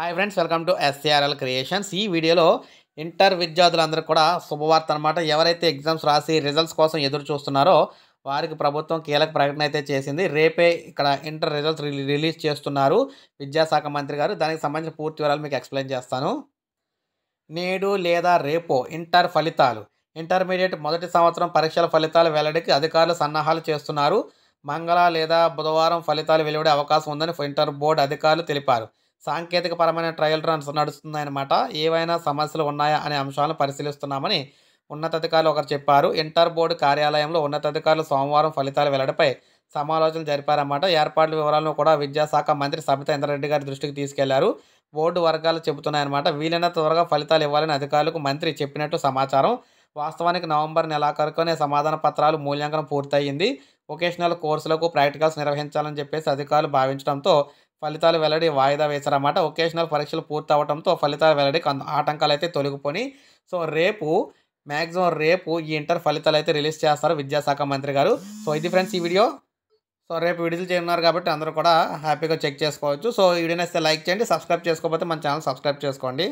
hi friends welcome to SARL creations ఈ వీడియోలో inter విద్యార్థులందరూ కూడా శుభవార్త అనమాట ఎవరైతే ఎగ్జామ్స్ రాసి రిజల్ట్స్ కోసం ఎదురు చూస్తున్నారో వారికి ప్రభుత్వం కీలక ప్రకటన అయితే చేసింది రేపే ఇక్కడ ఇంటర్ రిజల్ట్స్ రిలీజ్ చేస్తున్నారు విద్యాశాఖ మంత్రి గారు దానికి సంబంధించిన పూర్తి వివరాలు మీకు ఎక్స్ప్లెయిన్ చేస్తాను నేడు లేదా రేపో ఇంటర్ ఫలితాలు ఇంటర్మీడియట్ మొదటి సంవత్సరం పరీక్షల ఫలితాలు వెల్లడికి అధికారులు సన్నాహాలు చేస్తున్నారు మంగళ లేదా బుధవారం ఫలితాలు వెలువడే అవకాశం ఉందని ఇంటర్ బోర్డు అధికారులు తెలిపారు సాంకేతికపరమైన ట్రయల్ రన్స్ నడుస్తుందన్నమాట ఏవైనా సమస్యలు ఉన్నాయా అనే అంశాలను పరిశీలిస్తున్నామని ఉన్నతాధికారులు ఒకరు చెప్పారు ఇంటర్ బోర్డు కార్యాలయంలో ఉన్నతాధికారులు సోమవారం ఫలితాలు వెల్లడిపై సమాలోచనలు జరిపారన్నమాట ఏర్పాట్ల వివరాలను కూడా విద్యాశాఖ మంత్రి సబితా ఇంద్రారెడ్డి గారి దృష్టికి తీసుకెళ్లారు బోర్డు వర్గాలు చెబుతున్నాయన్నమాట వీలైన త్వరగా ఫలితాలు ఇవ్వాలని అధికారులకు మంత్రి చెప్పినట్టు సమాచారం వాస్తవానికి నవంబర్ నెలాఖరుకునే సమాధాన పత్రాలు మూల్యాంకనం పూర్తయింది వొకేషనల్ కోర్సులకు ప్రాక్టికల్స్ నిర్వహించాలని చెప్పేసి అధికారులు భావించడంతో ఫలితాలు వెల్లడి వాయిదా వేశారన్నమాట ఒకేషనల్ పరీక్షలు అవడంతో ఫలితాలు వెల్లడి ఆటంకాలు అయితే తొలగిపోయి సో రేపు మ్యాక్సిమం రేపు ఈ ఇంటర్ ఫలితాలు అయితే రిలీజ్ చేస్తారు విద్యాశాఖ మంత్రి గారు సో ఇది ఫ్రెండ్స్ ఈ వీడియో సో రేపు విడుదల చేయనున్నారు కాబట్టి అందరూ కూడా హ్యాపీగా చెక్ చేసుకోవచ్చు సో ఈ లైక్ చేయండి సబ్స్క్రైబ్ చేసుకోకపోతే మన ఛానల్ సబ్స్క్రైబ్ చేసుకోండి